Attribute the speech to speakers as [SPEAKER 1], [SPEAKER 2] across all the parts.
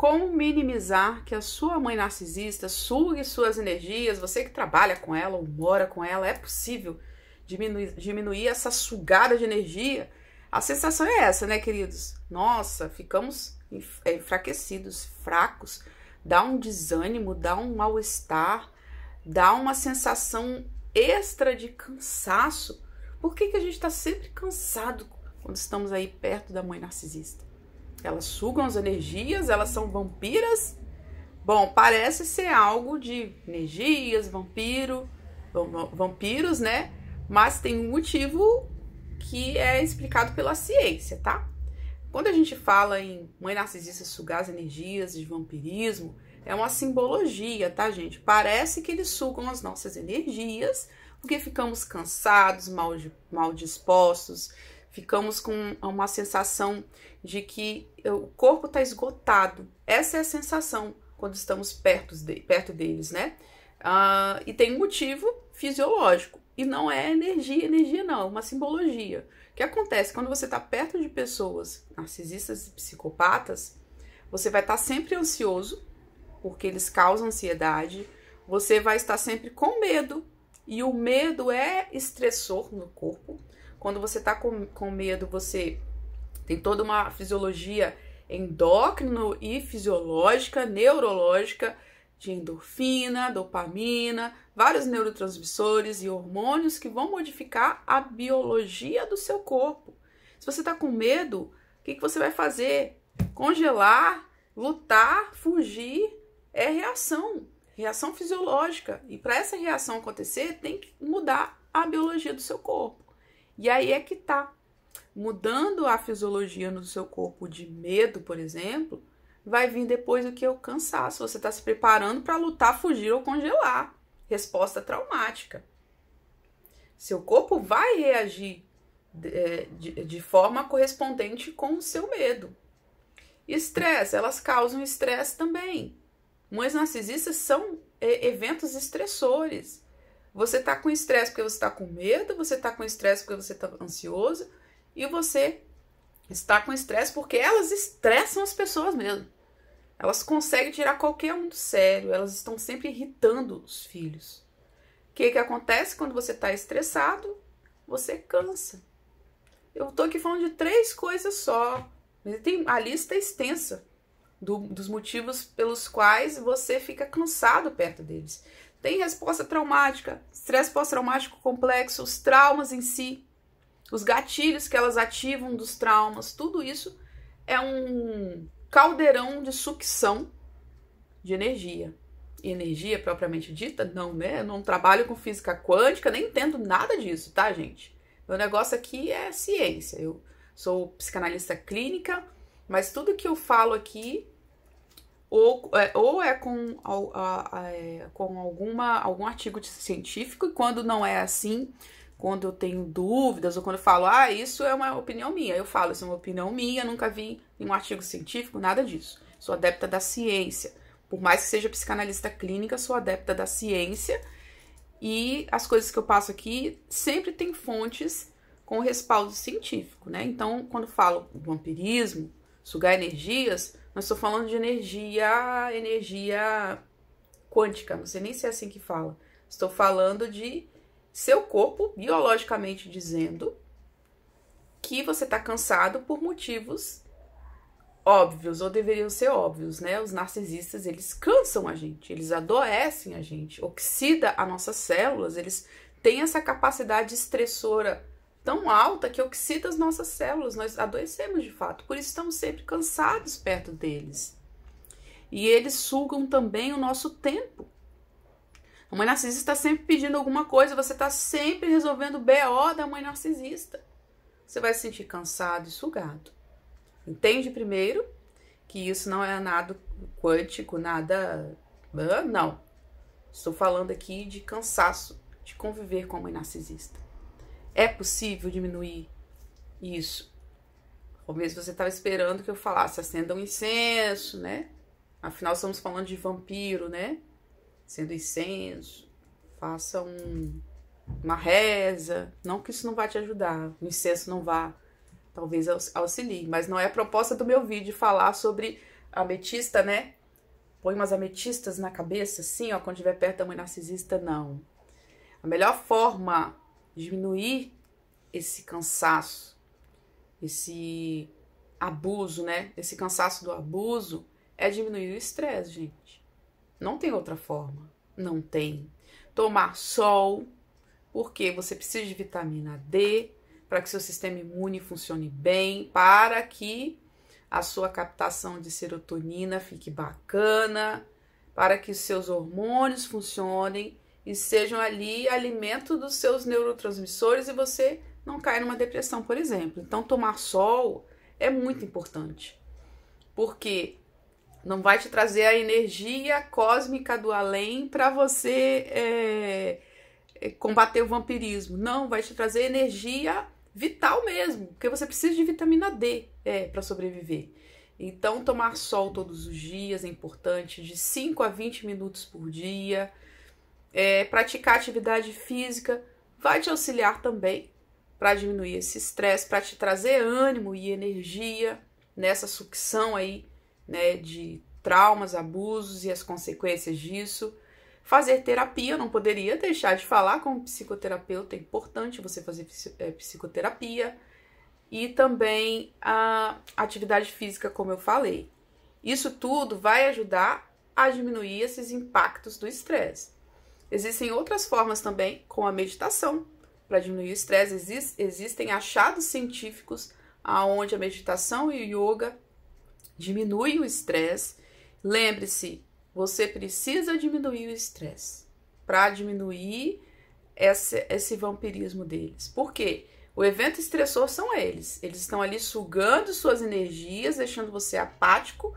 [SPEAKER 1] Como minimizar que a sua mãe narcisista sugue suas energias, você que trabalha com ela ou mora com ela, é possível diminuir, diminuir essa sugada de energia? A sensação é essa, né, queridos? Nossa, ficamos é, enfraquecidos, fracos, dá um desânimo, dá um mal-estar, dá uma sensação extra de cansaço. Por que, que a gente está sempre cansado quando estamos aí perto da mãe narcisista? Elas sugam as energias, elas são vampiras. Bom, parece ser algo de energias, vampiro, vampiros, né? Mas tem um motivo que é explicado pela ciência, tá? Quando a gente fala em mãe narcisista sugar as energias de vampirismo, é uma simbologia, tá, gente? Parece que eles sugam as nossas energias, porque ficamos cansados, mal, mal dispostos, ficamos com uma sensação de que o corpo está esgotado. Essa é a sensação quando estamos perto, de, perto deles, né? Uh, e tem um motivo fisiológico. E não é energia, energia não, é uma simbologia. O que acontece? Quando você está perto de pessoas narcisistas e psicopatas, você vai estar tá sempre ansioso, porque eles causam ansiedade. Você vai estar sempre com medo, e o medo é estressor no corpo. Quando você tá com, com medo, você tem toda uma fisiologia endócrino e fisiológica, neurológica, de endorfina, dopamina, vários neurotransmissores e hormônios que vão modificar a biologia do seu corpo. Se você está com medo, o que, que você vai fazer? Congelar, lutar, fugir é reação, reação fisiológica. E para essa reação acontecer, tem que mudar a biologia do seu corpo. E aí é que tá. Mudando a fisiologia no seu corpo de medo, por exemplo, vai vir depois o que é o cansaço. Você está se preparando para lutar, fugir ou congelar. Resposta traumática. Seu corpo vai reagir de, é, de, de forma correspondente com o seu medo. Estresse, elas causam estresse também. Mas narcisistas são é, eventos estressores. Você está com estresse porque você está com medo, você está com estresse porque você está ansioso e você está com estresse porque elas estressam as pessoas mesmo. Elas conseguem tirar qualquer um do sério, elas estão sempre irritando os filhos. O que, que acontece quando você está estressado? Você cansa. Eu estou aqui falando de três coisas só, mas tem a lista é extensa do, dos motivos pelos quais você fica cansado perto deles tem resposta traumática, estresse pós-traumático complexo, os traumas em si, os gatilhos que elas ativam dos traumas, tudo isso é um caldeirão de sucção de energia. E energia propriamente dita, não, né? Eu não trabalho com física quântica, nem entendo nada disso, tá, gente? Meu negócio aqui é ciência. Eu sou psicanalista clínica, mas tudo que eu falo aqui ou é, ou é com, a, a, é, com alguma, algum artigo científico, e quando não é assim, quando eu tenho dúvidas, ou quando eu falo, ah, isso é uma opinião minha, eu falo, isso é uma opinião minha, nunca vi nenhum artigo científico, nada disso. Sou adepta da ciência. Por mais que seja psicanalista clínica, sou adepta da ciência. E as coisas que eu passo aqui sempre tem fontes com respaldo científico, né? Então, quando falo vampirismo, sugar energias, nós estou falando de energia, energia quântica, não sei nem se é assim que fala. Estou falando de seu corpo, biologicamente dizendo, que você está cansado por motivos óbvios, ou deveriam ser óbvios, né? Os narcisistas, eles cansam a gente, eles adoecem a gente, oxida as nossas células, eles têm essa capacidade estressora tão alta que oxida as nossas células, nós adoecemos de fato, por isso estamos sempre cansados perto deles. E eles sugam também o nosso tempo. A mãe narcisista está sempre pedindo alguma coisa, você está sempre resolvendo o BO da mãe narcisista. Você vai se sentir cansado e sugado. Entende primeiro que isso não é nada quântico, nada. não. Estou falando aqui de cansaço de conviver com a mãe narcisista. É possível diminuir isso. Ou mesmo você estava esperando que eu falasse acenda um incenso, né? Afinal, estamos falando de vampiro, né? Sendo incenso, faça um, uma reza. Não que isso não vá te ajudar, o incenso não vá, talvez auxilie, mas não é a proposta do meu vídeo falar sobre ametista, né? Põe umas ametistas na cabeça, sim. ó, quando estiver perto da mãe narcisista, não. A melhor forma diminuir esse cansaço, esse abuso, né? Esse cansaço do abuso é diminuir o estresse, gente. Não tem outra forma. Não tem. Tomar sol, porque você precisa de vitamina D para que seu sistema imune funcione bem, para que a sua captação de serotonina fique bacana, para que os seus hormônios funcionem e sejam ali alimento dos seus neurotransmissores e você não cai numa depressão, por exemplo. Então, tomar sol é muito importante, porque não vai te trazer a energia cósmica do além para você é, é, combater o vampirismo. Não, vai te trazer energia vital mesmo, porque você precisa de vitamina D é, para sobreviver. Então, tomar sol todos os dias é importante, de 5 a 20 minutos por dia. É, praticar atividade física vai te auxiliar também para diminuir esse estresse, para te trazer ânimo e energia nessa sucção aí, né, de traumas, abusos e as consequências disso. Fazer terapia, não poderia deixar de falar como psicoterapeuta, é importante você fazer é, psicoterapia. E também a atividade física, como eu falei. Isso tudo vai ajudar a diminuir esses impactos do estresse. Existem outras formas também, com a meditação. Para diminuir o estresse, exist existem achados científicos aonde a meditação e o yoga diminui o estresse. Lembre-se, você precisa diminuir o estresse para diminuir esse, esse vampirismo deles. Por quê? O evento estressor são eles. Eles estão ali sugando suas energias, deixando você apático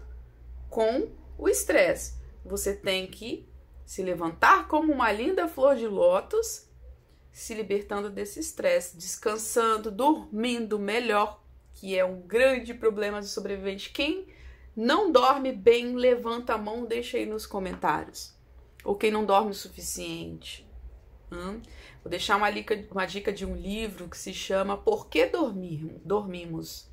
[SPEAKER 1] com o estresse. Você tem que se levantar como uma linda flor de lótus, se libertando desse estresse, descansando, dormindo melhor, que é um grande problema do sobrevivente. Quem não dorme bem, levanta a mão, deixa aí nos comentários. Ou quem não dorme o suficiente. Hum? Vou deixar uma dica, uma dica de um livro que se chama Por que Dormir, Dormimos?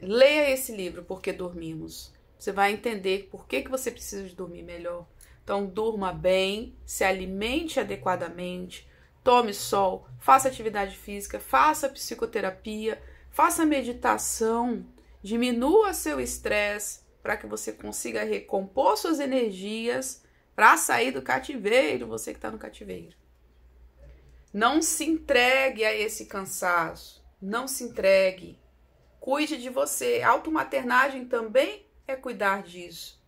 [SPEAKER 1] Leia esse livro, Por que Dormimos? Você vai entender por que, que você precisa de dormir melhor então, durma bem, se alimente adequadamente, tome sol, faça atividade física, faça psicoterapia, faça meditação, diminua seu estresse para que você consiga recompor suas energias para sair do cativeiro, você que está no cativeiro. Não se entregue a esse cansaço, não se entregue. Cuide de você. automaternagem também é cuidar disso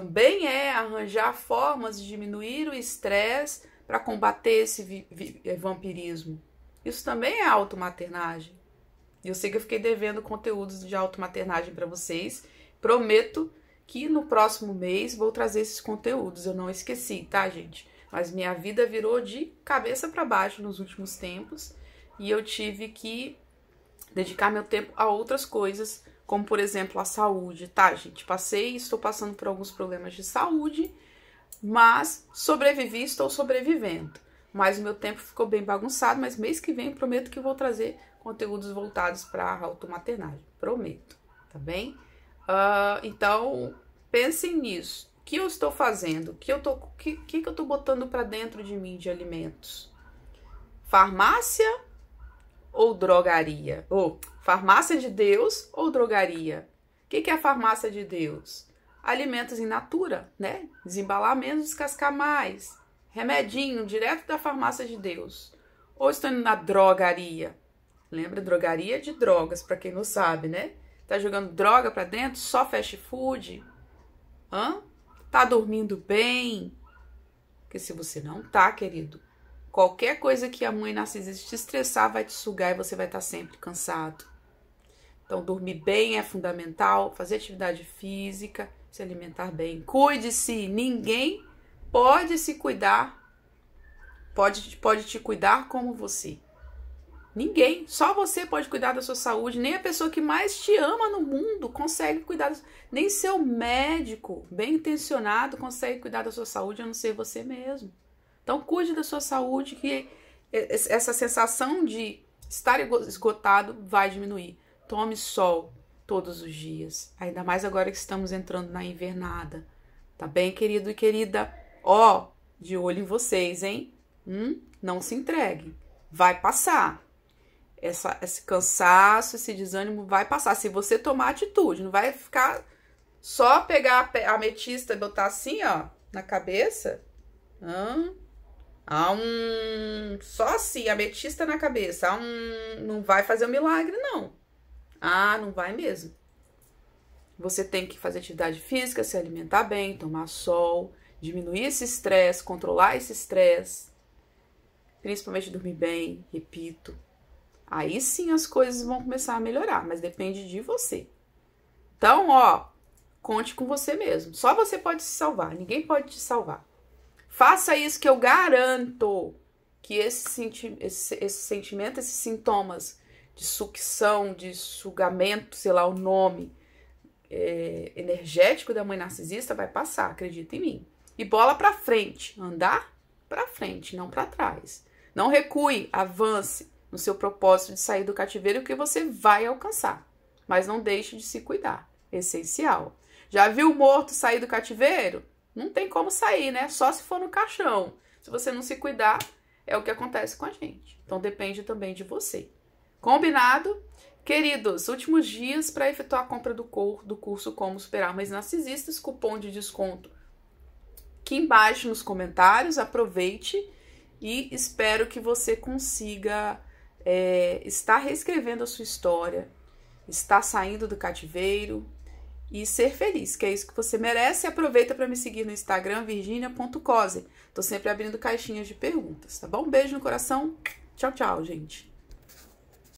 [SPEAKER 1] também é arranjar formas de diminuir o estresse para combater esse eh, vampirismo. Isso também é automaternagem. Eu sei que eu fiquei devendo conteúdos de automaternagem para vocês. Prometo que no próximo mês vou trazer esses conteúdos. Eu não esqueci, tá, gente? Mas minha vida virou de cabeça para baixo nos últimos tempos e eu tive que dedicar meu tempo a outras coisas como por exemplo a saúde, tá, gente? Passei, estou passando por alguns problemas de saúde, mas sobrevivi, estou sobrevivendo. Mas o meu tempo ficou bem bagunçado, mas mês que vem prometo que vou trazer conteúdos voltados para a automaternagem, prometo, tá bem? Uh, então, pensem nisso. O que eu estou fazendo? O que eu tô, que, que eu estou botando para dentro de mim de alimentos? Farmácia ou drogaria? Ou oh, farmácia de Deus ou drogaria? O que, que é a farmácia de Deus? Alimentos em natura, né? Desembalar menos, descascar mais. Remedinho direto da farmácia de Deus. Ou estou indo na drogaria? Lembra, drogaria de drogas, para quem não sabe, né? Tá jogando droga para dentro? Só fast food? Hã? Tá dormindo bem? Porque se você não tá, querido, qualquer coisa que a mãe narcisista te estressar vai te sugar e você vai estar tá sempre cansado. Então, dormir bem é fundamental, fazer atividade física, se alimentar bem. Cuide-se, ninguém pode se cuidar, pode, pode te cuidar como você. Ninguém, só você pode cuidar da sua saúde, nem a pessoa que mais te ama no mundo consegue cuidar, nem seu médico bem intencionado consegue cuidar da sua saúde a não ser você mesmo. Então cuide da sua saúde que essa sensação de estar esgotado vai diminuir. Tome sol todos os dias, ainda mais agora que estamos entrando na invernada. Tá bem, querido e querida? Ó, oh, de olho em vocês, hein? Hum? Não se entreguem. Vai passar. Essa, esse cansaço, esse desânimo vai passar. Se você tomar atitude, não vai ficar só pegar a ametista e botar assim, ó, na cabeça. Hum? Ah, um. Só assim, ametista na cabeça. um. Não vai fazer um milagre, não. Ah, não vai mesmo. Você tem que fazer atividade física, se alimentar bem, tomar sol, diminuir esse estresse, controlar esse estresse, principalmente dormir bem, repito. Aí sim as coisas vão começar a melhorar, mas depende de você. Então, ó, conte com você mesmo. Só você pode se salvar, ninguém pode te salvar. Faça isso que eu garanto que esse, senti esse, esse sentimento, esses sintomas de sucção, de sugamento, sei lá o nome, é, energético da mãe narcisista vai passar, acredita em mim. E bola para frente, andar para frente, não para trás. Não recue, avance no seu propósito de sair do cativeiro que você vai alcançar, mas não deixe de se cuidar, essencial. Já viu o morto sair do cativeiro? Não tem como sair, né? Só se for no caixão. Se você não se cuidar, é o que acontece com a gente. Então depende também de você. Combinado? Queridos, últimos dias para efetuar a compra do, cor, do curso Como Superar Mães Narcisistas, cupom de desconto aqui embaixo nos comentários. Aproveite e espero que você consiga é, estar reescrevendo a sua história, estar saindo do cativeiro e ser feliz, que é isso que você merece. Aproveita para me seguir no Instagram, virginia.cose. Tô sempre abrindo caixinhas de perguntas, tá bom? Beijo no coração. Tchau, tchau, gente.